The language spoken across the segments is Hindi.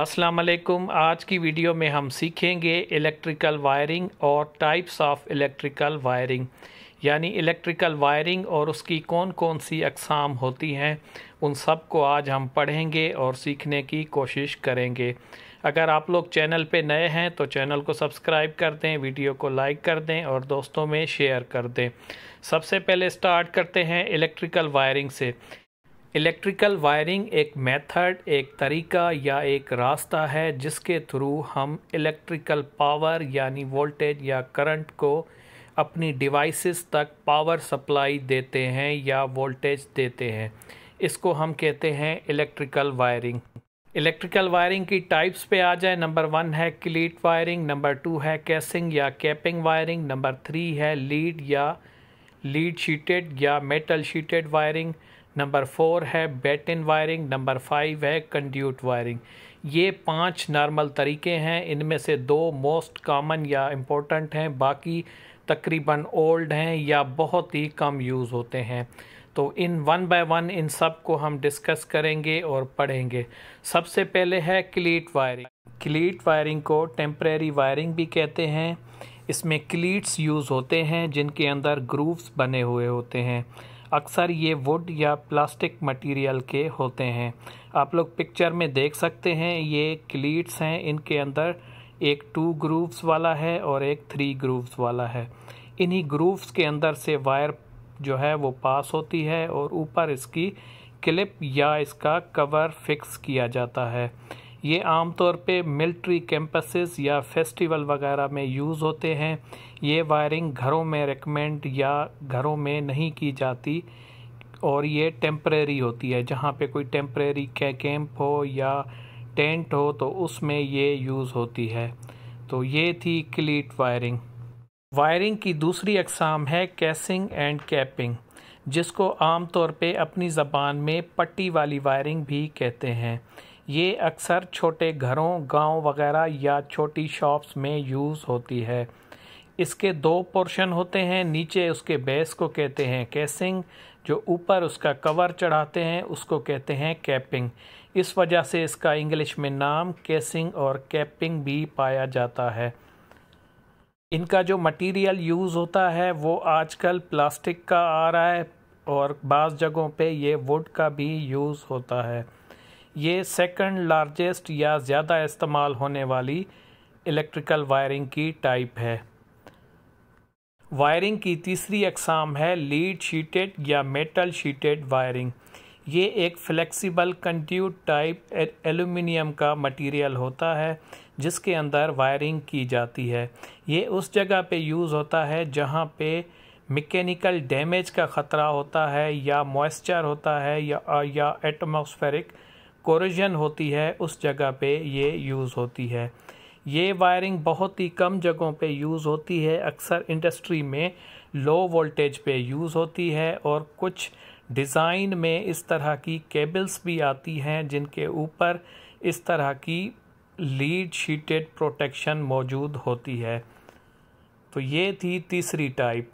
अस्सलाम वालेकुम आज की वीडियो में हम सीखेंगे इलेक्ट्रिकल वायरिंग और टाइप्स ऑफ इलेक्ट्रिकल वायरिंग यानी इलेक्ट्रिकल वायरिंग और उसकी कौन कौन सी अकसाम होती हैं उन सब को आज हम पढ़ेंगे और सीखने की कोशिश करेंगे अगर आप लोग चैनल पे नए हैं तो चैनल को सब्सक्राइब कर दें वीडियो को लाइक कर दें और दोस्तों में शेयर कर दें सबसे पहले स्टार्ट करते हैं इलेक्ट्रिकल वायरिंग से इलेक्ट्रिकल वायरिंग एक मेथड एक तरीका या एक रास्ता है जिसके थ्रू हम इलेक्ट्रिकल पावर यानी वोल्टेज या करंट को अपनी डिवाइसेस तक पावर सप्लाई देते हैं या वोल्टेज देते हैं इसको हम कहते हैं इलेक्ट्रिकल वायरिंग इलेक्ट्रिकल वायरिंग की टाइप्स पे आ जाए नंबर वन है क्लीट वायरिंग नंबर टू है कैसिंग या कैपिंग वायरिंग नंबर थ्री है लीड या लीड शीटेड या metal sheathed wiring number four है batten wiring number five है कंड्यूट वायरिंग ये पांच नॉर्मल तरीके हैं इनमें से दो मोस्ट कॉमन या इम्पोर्टेंट हैं बाकी तकरीबन ओल्ड हैं या बहुत ही कम यूज़ होते हैं तो इन वन बाय वन इन सब को हम डिस्कस करेंगे और पढ़ेंगे सबसे पहले है क्लीट वायरिंग क्लीट वायरिंग को टेम्प्रेरी वायरिंग भी कहते हैं इसमें क्लीट्स यूज़ होते हैं जिनके अंदर ग्रूव्स बने हुए होते हैं अक्सर ये वुड या प्लास्टिक मटेरियल के होते हैं आप लोग पिक्चर में देख सकते हैं ये क्लीट्स हैं इनके अंदर एक टू ग्रूव्स वाला है और एक थ्री ग्रूव्स वाला है इन्हीं ग्रूव्स के अंदर से वायर जो है वो पास होती है और ऊपर इसकी क्लिप या इसका कवर फिक्स किया जाता है ये आमतौर पे मिलिट्री कैंपसेस या फेस्टिवल वगैरह में यूज़ होते हैं ये वायरिंग घरों में रिकमेंड या घरों में नहीं की जाती और ये टेम्प्रेरी होती है जहाँ पे कोई टेम्प्रेरी कैंप हो या टेंट हो तो उसमें ये यूज़ होती है तो ये थी क्लीट वायरिंग वायरिंग की दूसरी अकसाम है कैसिंग एंड कैपिंग जिसको आम तौर पे अपनी ज़बान में पट्टी वाली वायरिंग भी कहते हैं ये अक्सर छोटे घरों गांव वगैरह या छोटी शॉप्स में यूज़ होती है इसके दो पोर्शन होते हैं नीचे उसके बेस को कहते हैं कैसिंग जो ऊपर उसका कवर चढ़ाते हैं उसको कहते हैं कैपिंग इस वजह से इसका इंग्लिश में नाम कैसिंग और कैपिंग भी पाया जाता है इनका जो मटेरियल यूज़ होता है वो आजकल प्लास्टिक का आ रहा है और बाज़ जगहों पे ये वुड का भी यूज़ होता है ये सेकंड लार्जेस्ट या ज़्यादा इस्तेमाल होने वाली इलेक्ट्रिकल वायरिंग की टाइप है वायरिंग की तीसरी अकसाम है लीड शीटेड या मेटल शीटेड वायरिंग ये एक फ्लेक्सिबल कंट्यूट टाइप एल्युमिनियम का मटेरियल होता है जिसके अंदर वायरिंग की जाती है ये उस जगह पे यूज़ होता है जहाँ पे मैकेनिकल डैमेज का ख़तरा होता है या मॉइस्चर होता है या या एटमॉस्फेरिक कोरिजन होती है उस जगह पे ये यूज़ होती है ये वायरिंग बहुत ही कम जगहों पे यूज़ होती है अक्सर इंडस्ट्री में लो वोल्टेज पे यूज़ होती है और कुछ डिज़ाइन में इस तरह की केबल्स भी आती हैं जिनके ऊपर इस तरह की लीड शीटेड प्रोटेक्शन मौजूद होती है तो ये थी तीसरी टाइप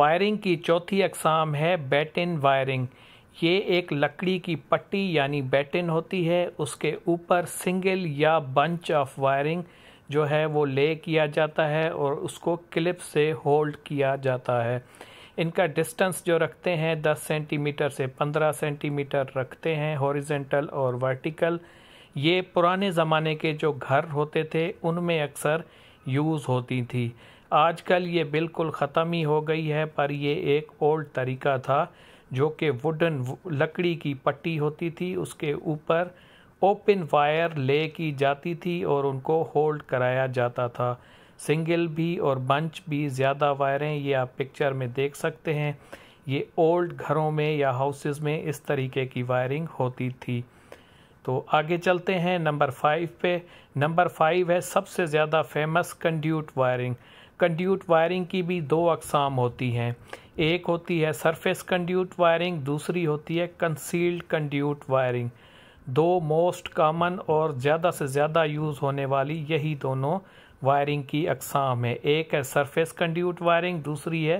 वायरिंग की चौथी अकसाम है बैटिन वायरिंग ये एक लकड़ी की पट्टी यानी बैटिन होती है उसके ऊपर सिंगल या बंच ऑफ वायरिंग जो है वो ले किया जाता है और उसको क्लिप से होल्ड किया जाता है इनका डिस्टेंस जो रखते हैं 10 सेंटीमीटर से 15 सेंटीमीटर रखते हैं हॉरिजेंटल और वर्टिकल ये पुराने ज़माने के जो घर होते थे उनमें अक्सर यूज़ होती थी आजकल ये बिल्कुल ख़त्म ही हो गई है पर ये एक ओल्ड तरीका था जो कि वुडन लकड़ी की पट्टी होती थी उसके ऊपर ओपन वायर ले की जाती थी और उनको होल्ड कराया जाता था सिंगल भी और बंच भी ज़्यादा वायरें ये आप पिक्चर में देख सकते हैं ये ओल्ड घरों में या हाउसेस में इस तरीके की वायरिंग होती थी तो आगे चलते हैं नंबर फाइव पे नंबर फाइव है सबसे ज़्यादा famous conduit wiring conduit wiring की भी दो अकसाम होती हैं एक होती है सरफेस कंड्यूट वायरिंग दूसरी होती है कंसील्ड कंड्यूट वायरिंग दो मोस्ट कामन और ज़्यादा से ज़्यादा यूज़ होने वाली यही दोनों वायरिंग की अकसाम है एक है सरफेस कंड्यूट वायरिंग दूसरी है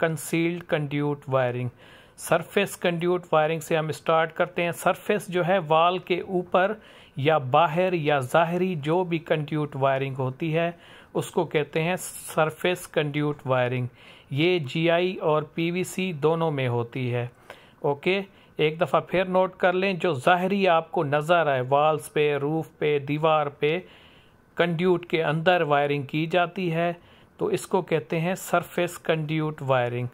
concealed conduit wiring surface conduit wiring से हम स्टार्ट करते हैं सरफेस जो है वाल के ऊपर या बाहर या ज़ाहरी जो भी कंड्यूट वायरिंग होती है उसको कहते हैं सरफेस कंड्यूट वायरिंग ये जीआई और पीवीसी दोनों में होती है ओके एक दफ़ा फिर नोट कर लें जो ज़ाहरी आपको नज़र आए वाल्स पे रूफ पे दीवार पे कंड्यूट के अंदर वायरिंग की जाती है तो इसको कहते हैं सरफेस कंड्यूट वायरिंग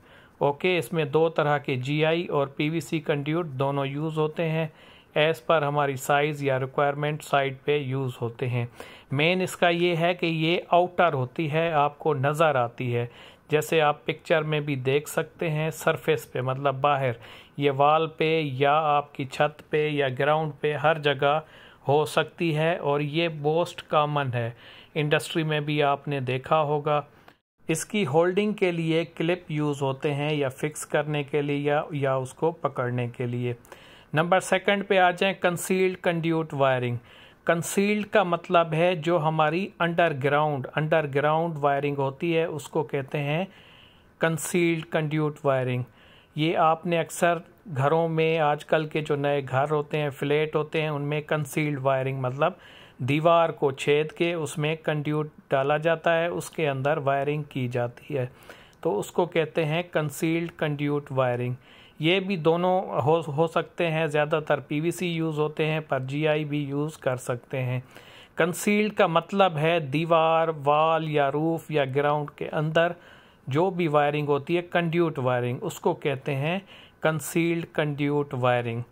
ओके इसमें दो तरह के जीआई और पीवीसी कंड्यूट दोनों यूज़ होते हैं एज़ पर हमारी साइज़ या रिक्वायरमेंट साइड पे यूज़ होते हैं मेन इसका ये है कि ये आउटर होती है आपको नज़र आती है जैसे आप पिक्चर में भी देख सकते हैं सरफेस पे मतलब बाहर ये वाल पे या आपकी छत पे या ग्राउंड पे हर जगह हो सकती है और ये मोस्ट कामन है इंडस्ट्री में भी आपने देखा होगा इसकी होल्डिंग के लिए क्लिप यूज़ होते हैं या फिक्स करने के लिए या, या उसको पकड़ने के लिए नंबर सेकंड पे आ जाए कंसील्ड कंड्यूट वायरिंग कंसील्ड का मतलब है जो हमारी अंडरग्राउंड अंडरग्राउंड वायरिंग होती है उसको कहते हैं कंसील्ड कंड्यूट वायरिंग ये आपने अक्सर घरों में आजकल के जो नए घर होते हैं फ्लैट होते हैं उनमें कंसील्ड वायरिंग मतलब दीवार को छेद के उसमें कंड्यूट डाला जाता है उसके अंदर वायरिंग की जाती है तो उसको कहते हैं कंसील्ड कंड्यूट वायरिंग ये भी दोनों हो हो सकते हैं ज़्यादातर पीवीसी यूज़ होते हैं पर जीआई भी यूज़ कर सकते हैं कंसील्ड का मतलब है दीवार वाल या रूफ या ग्राउंड के अंदर जो भी वायरिंग होती है कंड्यूट वायरिंग उसको कहते हैं कंसील्ड कंड्यूट वायरिंग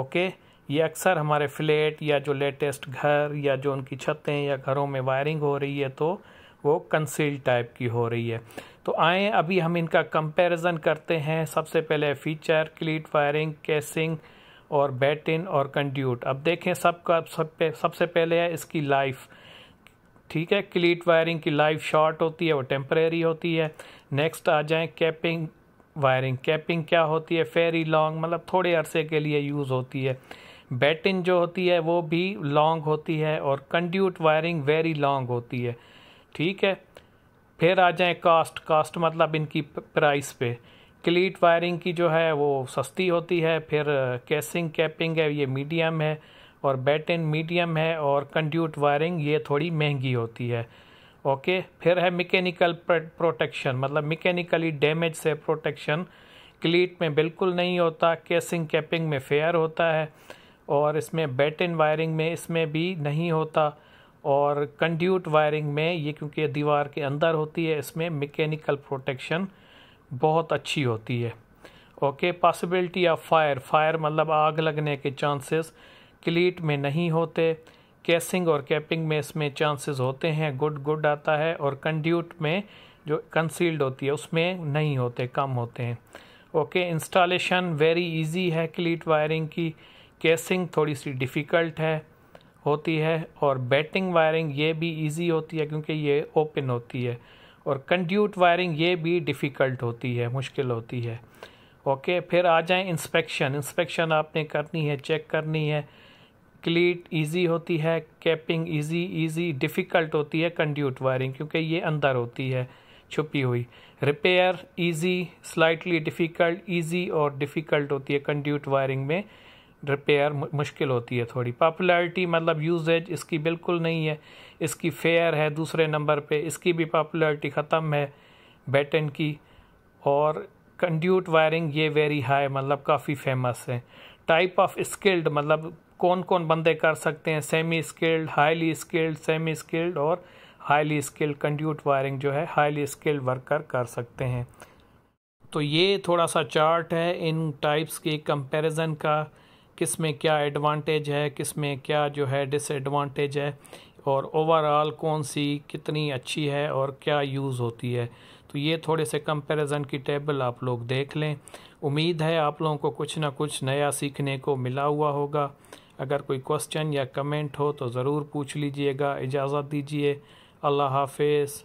ओके ये अक्सर हमारे फ्लैट या जो लेटेस्ट घर या जो उनकी छतें या घरों में वायरिंग हो रही है तो वो कंसील्ड टाइप की हो रही है तो आए अभी हम इनका कंपैरिजन करते हैं सबसे पहले फीचर क्लीट फायरिंग कैसिंग और बैटिन और कंड्यूट अब देखें सबका सब पे सबसे पहले है इसकी लाइफ ठीक है क्लीट वायरिंग की लाइफ शॉर्ट होती है वो टेम्परेरी होती है नेक्स्ट आ जाए कैपिंग वायरिंग कैपिंग क्या होती है फेरी लॉन्ग मतलब थोड़े अरसे के लिए यूज़ होती है बैटिन जो होती है वो भी लॉन्ग होती है और कंड्यूट वायरिंग वेरी लॉन्ग होती है ठीक है फिर आ जाए कास्ट कास्ट मतलब इनकी प्राइस पे क्लीट वायरिंग की जो है वो सस्ती होती है फिर कैसिंग कैपिंग है ये मीडियम है और बैटिन मीडियम है और कंड्यूट वायरिंग ये थोड़ी महंगी होती है ओके फिर है मैकेनिकल प्रोटेक्शन मतलब मैकेनिकली डैमेज से प्रोटेक्शन क्लीट में बिल्कुल नहीं होता केसिंग कैपिंग में फेयर होता है और इसमें बैटिन वायरिंग में इसमें भी नहीं होता और कंड्यूट वायरिंग में ये क्योंकि दीवार के अंदर होती है इसमें मैकेनिकल प्रोटेक्शन बहुत अच्छी होती है okay possibility of fire fire मतलब आग लगने के चांसेस क्लीट में नहीं होते कैसिंग और कैपिंग में इसमें चांसेस होते हैं गुड गुड आता है और कंड्यूट में जो कंसील्ड होती है उसमें नहीं होते कम होते हैं ओके इंस्टॉलेशन वेरी इजी है क्लीट वायरिंग की कैसिंग थोड़ी सी डिफ़िकल्ट है होती है और बैटिंग वायरिंग ये भी इजी होती है क्योंकि ये ओपन होती है और कंड्यूट वायरिंग ये भी डिफ़िकल्ट होती है मुश्किल होती है ओके फिर आ जाए इंस्पेक्शन इंस्पेक्शन आपने करनी है चेक करनी है क्लीट इजी होती है कैपिंग इजी इजी डिफ़िकल्ट होती है कंड्यूट वायरिंग क्योंकि ये अंदर होती है छुपी हुई repair easy slightly difficult easy और डिफ़िकल्ट होती है कंड्यूट वायरिंग में रिपेयर मुश्किल होती है थोड़ी पॉपुलैरिटी मतलब यूजेज इसकी बिल्कुल नहीं है इसकी फेयर है दूसरे नंबर पे इसकी भी पॉपुलैरिटी ख़त्म है बैटन की और कंड्यूट वायरिंग ये वेरी हाई मतलब काफ़ी फेमस है टाइप ऑफ स्किल्ड मतलब कौन कौन बंदे कर सकते हैं semi skilled highly skilled semi skilled और हाईली स्किल्ड कंड्यूट वायरिंग जो है हाईली स्किल्ड वर्कर कर सकते हैं तो ये थोड़ा सा चार्ट है इन टाइप्स के कंपैरिजन का किस में क्या एडवांटेज है किस में क्या जो है डिसएडवांटेज है और ओवरऑल कौन सी कितनी अच्छी है और क्या यूज़ होती है तो ये थोड़े से कंपैरिजन की टेबल आप लोग देख लें उम्मीद है आप लोगों को कुछ ना कुछ नया सीखने को मिला हुआ होगा अगर कोई क्वेश्चन या कमेंट हो तो ज़रूर पूछ लीजिएगा इजाज़त दीजिए अल्लाह हाफिज़